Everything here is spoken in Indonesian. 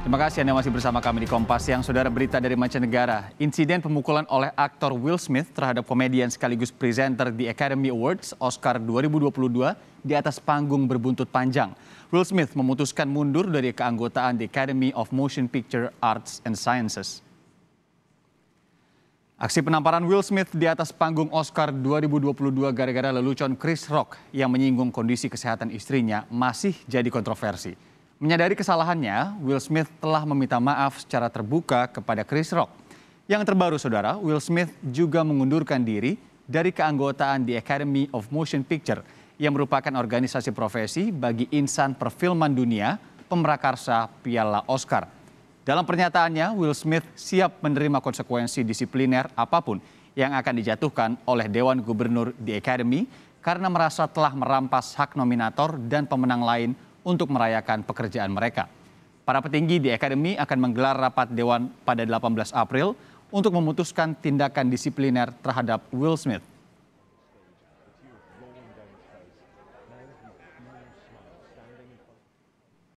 Terima kasih Anda masih bersama kami di Kompas yang saudara berita dari mancanegara. Insiden pemukulan oleh aktor Will Smith terhadap komedian sekaligus presenter di Academy Awards Oscar 2022 di atas panggung berbuntut panjang. Will Smith memutuskan mundur dari keanggotaan di Academy of Motion Picture Arts and Sciences. Aksi penamparan Will Smith di atas panggung Oscar 2022 gara-gara lelucon Chris Rock yang menyinggung kondisi kesehatan istrinya masih jadi kontroversi. Menyadari kesalahannya, Will Smith telah meminta maaf secara terbuka kepada Chris Rock. Yang terbaru saudara, Will Smith juga mengundurkan diri dari keanggotaan di Academy of Motion Picture yang merupakan organisasi profesi bagi insan perfilman dunia pemrakarsa Piala Oscar. Dalam pernyataannya, Will Smith siap menerima konsekuensi disipliner apapun yang akan dijatuhkan oleh Dewan Gubernur di Academy karena merasa telah merampas hak nominator dan pemenang lain untuk merayakan pekerjaan mereka. Para petinggi di Akademi akan menggelar rapat Dewan pada 18 April untuk memutuskan tindakan disipliner terhadap Will Smith.